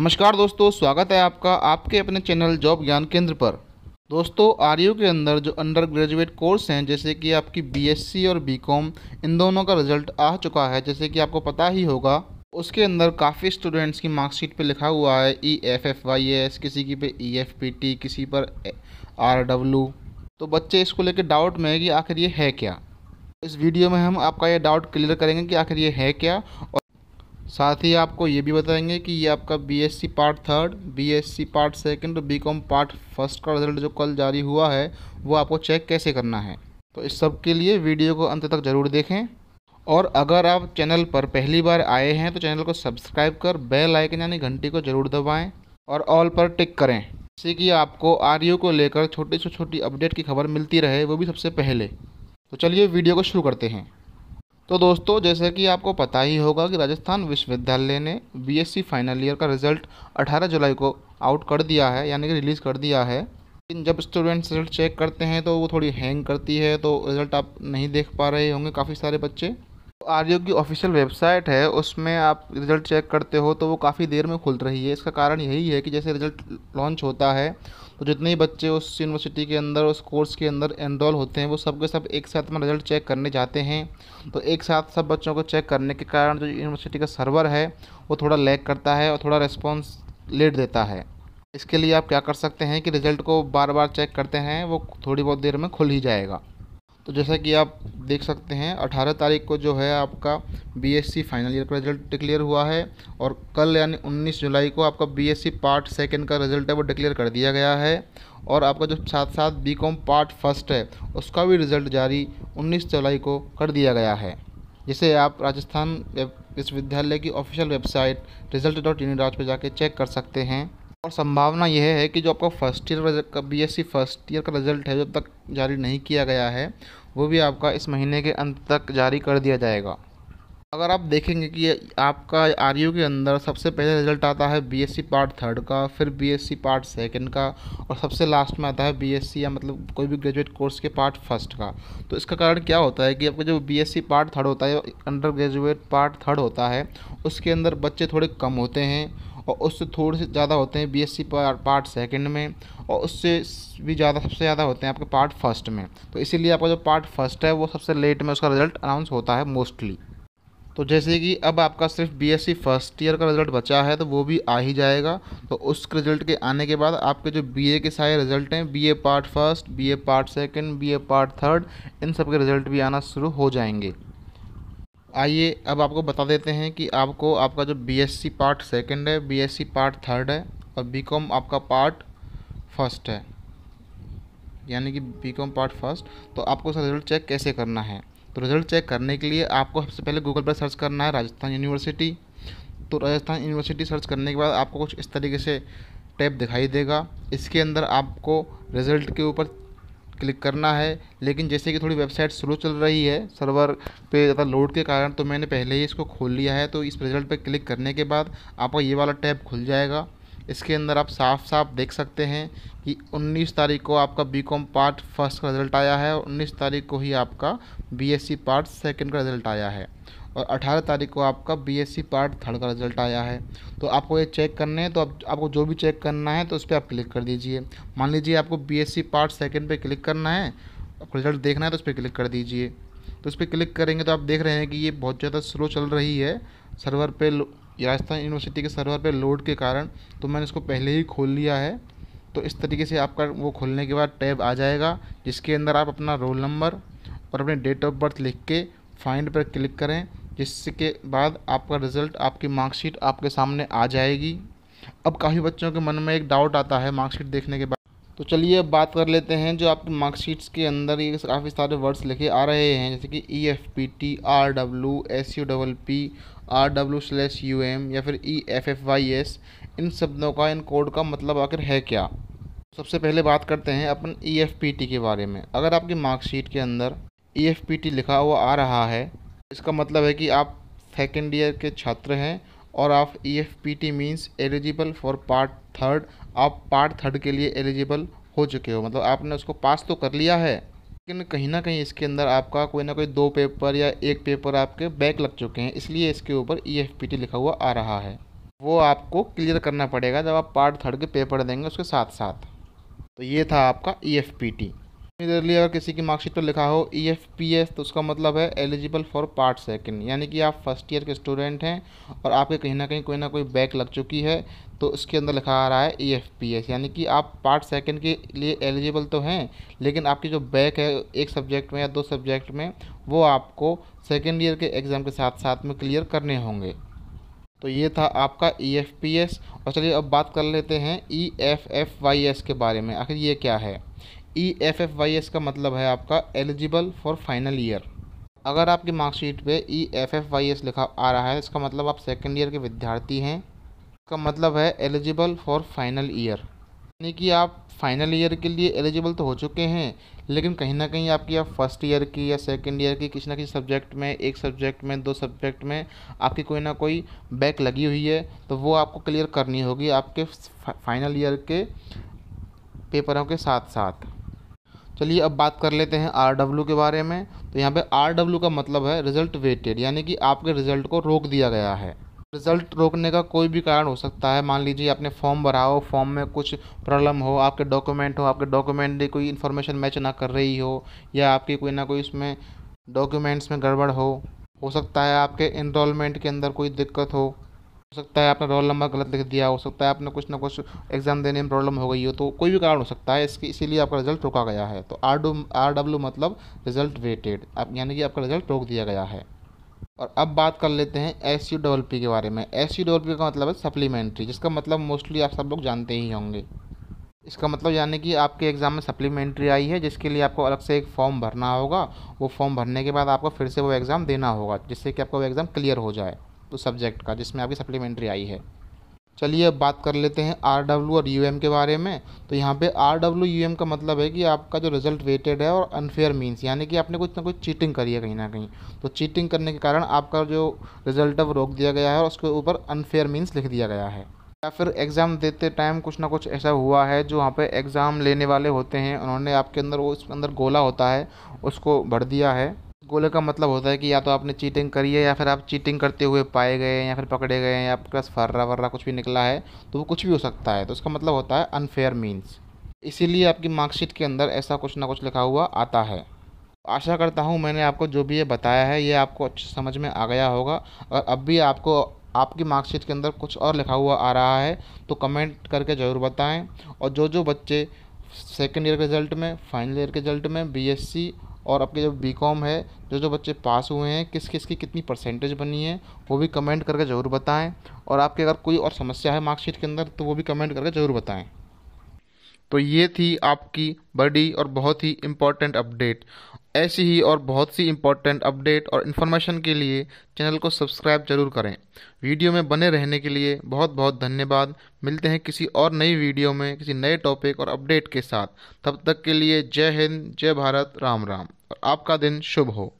नमस्कार दोस्तों स्वागत है आपका आपके अपने चैनल जॉब ज्ञान केंद्र पर दोस्तों आर के अंदर जो अंडर ग्रेजुएट कोर्स हैं जैसे कि आपकी बीएससी और बीकॉम इन दोनों का रिजल्ट आ चुका है जैसे कि आपको पता ही होगा उसके अंदर काफ़ी स्टूडेंट्स की मार्कशीट पे लिखा हुआ है E F F Y S किसी की पे ई एफ पी टी किसी पर आर डब्ल्यू तो बच्चे इसको लेकर डाउट में है कि आखिर ये है क्या इस वीडियो में हम आपका ये डाउट क्लियर करेंगे कि आखिर ये है क्या साथ ही आपको ये भी बताएंगे कि ये आपका BSc part third BSc part second और बीकॉम पार्ट फर्स्ट का रिजल्ट जो कल जारी हुआ है वो आपको चेक कैसे करना है तो इस सब के लिए वीडियो को अंत तक ज़रूर देखें और अगर आप चैनल पर पहली बार आए हैं तो चैनल को सब्सक्राइब कर बेल आइकन यानी घंटी को ज़रूर दबाएँ और ऑल पर टिक करें जिससे कि आपको आर को लेकर छोटी से छोटी अपडेट की खबर मिलती रहे वो भी सबसे पहले तो चलिए वीडियो को शुरू करते हैं तो दोस्तों जैसे कि आपको पता ही होगा कि राजस्थान विश्वविद्यालय ने बीएससी फाइनल ईयर का रिजल्ट 18 जुलाई को आउट कर दिया है यानी कि रिलीज़ कर दिया है लेकिन जब स्टूडेंट्स रिजल्ट चेक करते हैं तो वो थोड़ी हैंग करती है तो रिज़ल्ट आप नहीं देख पा रहे होंगे काफ़ी सारे बच्चे आरयोग की ऑफिशियल वेबसाइट है उसमें आप रिज़ल्ट चेक करते हो तो वो काफ़ी देर में खुल रही है इसका कारण यही है कि जैसे रिज़ल्ट लॉन्च होता है तो जितने ही बच्चे उस यूनिवर्सिटी के अंदर उस कोर्स के अंदर एनरोल होते हैं वो सब के सब एक साथ में रिज़ल्ट चेक करने जाते हैं तो एक साथ सब बच्चों को चेक करने के कारण जो यूनिवर्सिटी का सर्वर है वो थोड़ा लैग करता है और थोड़ा रिस्पॉन्स लेट देता है इसके लिए आप क्या कर सकते हैं कि रिज़ल्ट को बार बार चेक करते हैं वो थोड़ी बहुत देर में खुल ही जाएगा तो जैसा कि आप देख सकते हैं 18 तारीख को जो है आपका बीएससी फाइनल ईयर का रिजल्ट डिक्लेयर हुआ है और कल यानी 19 जुलाई को आपका बीएससी पार्ट सेकेंड का रिजल्ट है वो डिक्लेयर कर दिया गया है और आपका जो साथ साथ बीकॉम पार्ट फर्स्ट है उसका भी रिज़ल्ट जारी 19 जुलाई को कर दिया गया है जिसे आप राजस्थान विश्वविद्यालय की official website result dot uni पर जाके चेक कर सकते हैं और संभावना यह है कि जो आपका फर्स्ट ईयर का बी एस फर्स्ट ईयर का रिजल्ट है जो तक जारी नहीं किया गया है वो भी आपका इस महीने के अंत तक जारी कर दिया जाएगा अगर आप देखेंगे कि आपका आर के अंदर सबसे पहले रिजल्ट आता है बीएससी पार्ट थर्ड का फिर बीएससी पार्ट सेकंड का और सबसे लास्ट में आता है बीएससी या मतलब कोई भी ग्रेजुएट कोर्स के पार्ट फर्स्ट का तो इसका कारण क्या होता है कि आपका जो बीएससी पार्ट थर्ड होता है अंडर ग्रेजुएट पार्ट थर्ड होता है उसके अंदर बच्चे थोड़े कम होते हैं और उससे थोड़े से ज़्यादा होते हैं बीएससी पार्ट सेकंड में और उससे भी ज़्यादा सबसे ज़्यादा होते हैं आपके पार्ट फर्स्ट में तो इसीलिए आपका जो पार्ट फर्स्ट है वो सबसे लेट में उसका रिजल्ट अनाउंस होता है मोस्टली तो जैसे कि अब आपका सिर्फ बीएससी फर्स्ट ईयर का रिज़ल्ट बचा है तो वो भी आ ही जाएगा तो उस रिज़ल्ट के आने के बाद आपके जो बीए के सारे रिज़ल्ट हैं BA part first BA part second BA part third इन सब के रिज़ल्ट भी आना शुरू हो जाएंगे आइए अब आपको बता देते हैं कि आपको आपका जो बीएससी पार्ट सेकंड है बीएससी पार्ट थर्ड है और बीकॉम आपका पार्ट फर्स्ट है यानी कि बीकॉम पार्ट फर्स्ट तो आपको उसका रिजल्ट चेक कैसे करना है तो रिजल्ट चेक करने के लिए आपको सबसे पहले गूगल पर सर्च करना है राजस्थान यूनिवर्सिटी तो राजस्थान यूनिवर्सिटी सर्च करने के बाद आपको कुछ इस तरीके से टैब दिखाई देगा इसके अंदर आपको रिजल्ट के ऊपर क्लिक करना है लेकिन जैसे कि थोड़ी वेबसाइट स्लो चल रही है सर्वर पे ज़्यादा लोड के कारण तो मैंने पहले ही इसको खोल लिया है तो इस रिजल्ट पे क्लिक करने के बाद आपका ये वाला टैब खुल जाएगा इसके अंदर आप साफ साफ देख सकते हैं कि 19 तारीख को आपका बी कॉम पार्ट फर्स्ट का रिज़ल्ट आया है और उन्नीस तारीख को ही आपका B S C part second का रिज़ल्ट आया है और 18 तारीख को आपका बीएससी पार्ट थर्ड का रिजल्ट आया है तो आपको ये चेक करने हैं तो आप, आपको जो भी चेक करना है तो उस पर आप क्लिक कर दीजिए मान लीजिए आपको बीएससी पार्ट सेकंड पे क्लिक करना है आपको रिजल्ट देखना है तो उस पर क्लिक कर दीजिए तो उस पर क्लिक करेंगे तो आप देख रहे हैं कि ये बहुत ज़्यादा स्लो चल रही है सर्वर पर राजस्थान यूनिवर्सिटी के सर्वर पर लोड के कारण तो मैंने इसको पहले ही खोल लिया है तो इस तरीके से आपका वो खोलने के बाद टैब आ जाएगा जिसके अंदर आप अपना रोल नंबर और अपने डेट ऑफ बर्थ लिख के फाइंड पर क्लिक करें जिसके बाद आपका रिज़ल्ट आपकी मार्कशीट आपके सामने आ जाएगी अब काफ़ी बच्चों के मन में एक डाउट आता है मार्कशीट देखने के बाद तो चलिए अब बात कर लेते हैं जो आपकी मार्कशीट्स के अंदर ये काफ़ी सारे वर्ड्स लिखे आ रहे हैं जैसे कि E F P T R W S U double P R W slash U M या फिर E F F Y S इन शब्दों का इन कोड का मतलब आखिर है क्या सबसे पहले बात करते हैं अपन ई एफ पी टी के बारे में अगर आपकी मार्कशीट के अंदर ई एफ पी टी लिखा हुआ आ रहा है इसका मतलब है कि आप सेकेंड ईयर के छात्र हैं और आप E F P T means eligible for part third आप पार्ट थर्ड के लिए एलिजिबल हो चुके हो मतलब आपने उसको पास तो कर लिया है लेकिन कहीं ना कहीं इसके अंदर आपका कोई ना कोई दो पेपर या एक पेपर आपके बैक लग चुके हैं इसलिए इसके ऊपर ई एफ पी टी लिखा हुआ आ रहा है वो आपको क्लियर करना पड़ेगा जब आप पार्ट थर्ड के पेपर देंगे उसके साथ साथ तो ये था आपका ई एफ पी टी इधरली अगर किसी की मार्कशीट पर लिखा हो ई एफ पी एस तो उसका मतलब है एलिजिबल फॉर पार्ट सेकेंड यानी कि आप फर्स्ट ईयर के स्टूडेंट हैं और आपके कहीं ना कहीं कोई ना कोई बैक लग चुकी है तो उसके अंदर लिखा आ रहा है ई एफ पी एस यानी कि आप पार्ट सेकेंड के लिए एलिजिबल तो हैं लेकिन आपकी जो बैक है एक सब्जेक्ट में या दो सब्जेक्ट में वो आपको सेकेंड ईयर के एग्ज़ाम के साथ साथ में क्लियर करने होंगे तो ये था आपका ई एफ पी एस और चलिए अब बात कर लेते हैं E F F Y S के बारे में आखिर ये क्या है E F F Y S का मतलब है आपका एलिजिबल फॉर फाइनल ईयर अगर आपकी मार्कशीट पे E F F Y S लिखा आ रहा है इसका मतलब आप सेकेंड ईयर के विद्यार्थी हैं इसका मतलब है एलिजिबल फॉर फाइनल ईयर यानी कि आप फाइनल ईयर के लिए एलिजिबल तो हो चुके हैं लेकिन कहीं ना कहीं आपकी आप फर्स्ट ईयर की या सेकेंड ईयर की किसी ना किसी सब्जेक्ट में एक सब्जेक्ट में दो सब्जेक्ट में आपकी कोई ना कोई बैक लगी हुई है तो वो आपको क्लियर करनी होगी आपके फाइनल ईयर के पेपरों के साथ साथ चलिए अब बात कर लेते हैं आर डब्ल्यू के बारे में तो यहाँ पे आर डब्ल्यू का मतलब है रिजल्ट वेटेड यानी कि आपके रिजल्ट को रोक दिया गया है रिज़ल्ट रोकने का कोई भी कारण हो सकता है मान लीजिए आपने फॉर्म भरा हो फॉर्म में कुछ प्रॉब्लम हो आपके डॉक्यूमेंट हो आपके डॉक्यूमेंट में कोई इन्फॉर्मेशन मैच ना कर रही हो या आपकी कोई ना कोई उसमें डॉक्यूमेंट्स में गड़बड़ हो हो सकता है आपके इनरोलमेंट के अंदर कोई दिक्कत हो हो सकता है आपने रोल नंबर गलत लिख दिया हो सकता है आपने कुछ ना कुछ एग्ज़ाम देने में प्रॉब्लम हो गई हो तो कोई भी कारण हो सकता है इसकी इसीलिए आपका रिजल्ट रोका गया है तो आर डू आर डब्ल्यू मतलब रिजल्ट वेटेड आप यानी कि आपका रिजल्ट रोक दिया गया है और अब बात कर लेते हैं एस यू डबल पी के बारे में एस यू डबल पी का मतलब है सप्लीमेंट्री जिसका मतलब मोस्टली आप सब लोग जानते ही होंगे इसका मतलब यानी कि आपके एग्ज़ाम में सप्लीमेंट्री आई है जिसके लिए आपको अलग से एक फॉर्म भरना होगा वो फॉर्म भरने के बाद आपको फिर से वो एग्ज़ाम देना होगा जिससे कि आपका वो एग्ज़ाम क्लियर हो जाए सब्जेक्ट का जिसमें आपकी सप्लीमेंट्री आई है चलिए अब बात कर लेते हैं आर डब्ल्यू और यू एम के बारे में तो यहाँ पे आर डब्ल्यू यू एम का मतलब है कि आपका जो रिजल्ट वेटेड है और अनफेयर मीन्स यानी कि आपने कुछ ना कुछ चीटिंग करी है कहीं ना कहीं तो चीटिंग करने के कारण आपका जो रिजल्ट है वो रोक दिया गया है और उसके ऊपर अनफेयर मीन्स लिख दिया गया है या फिर एग्ज़ाम देते टाइम कुछ ना कुछ ऐसा हुआ है जो वहाँ पर एग्ज़ाम लेने वाले होते हैं उन्होंने आपके अंदर वो उसके अंदर गोला होता है उसको भर दिया है गोले का मतलब होता है कि या तो आपने चीटिंग करी है या फिर आप चीटिंग करते हुए पाए गए हैं या फिर पकड़े गए हैं या आपके पास फर्रा वर्रा कुछ भी निकला है तो वो कुछ भी हो सकता है तो उसका मतलब होता है अनफेयर मीन्स इसीलिए आपकी मार्कशीट के अंदर ऐसा कुछ ना कुछ लिखा हुआ आता है आशा करता हूँ मैंने आपको जो भी ये बताया है ये आपको अच्छे समझ में आ गया होगा और अब भी आपको आपकी मार्कशीट के अंदर कुछ और लिखा हुआ आ रहा है तो कमेंट करके ज़रूर बताएं और जो जो बच्चे सेकेंड ईयर के रिज़ल्ट में फाइनल ईयर के रिज़ल्ट में बीएससी और आपके जो बी कॉम है जो जो बच्चे पास हुए हैं किस किस की कितनी परसेंटेज बनी है वो भी कमेंट करके ज़रूर बताएं और आपकी अगर कोई और समस्या है मार्कशीट के अंदर तो वो भी कमेंट करके ज़रूर बताएं तो ये थी आपकी बड़ी और बहुत ही इम्पॉर्टेंट अपडेट ऐसी ही और बहुत सी इम्पॉर्टेंट अपडेट और इन्फॉर्मेशन के लिए चैनल को सब्सक्राइब जरूर करें वीडियो में बने रहने के लिए बहुत बहुत धन्यवाद मिलते हैं किसी और नई वीडियो में किसी नए टॉपिक और अपडेट के साथ तब तक के लिए जय हिंद जय भारत राम राम और आपका दिन शुभ हो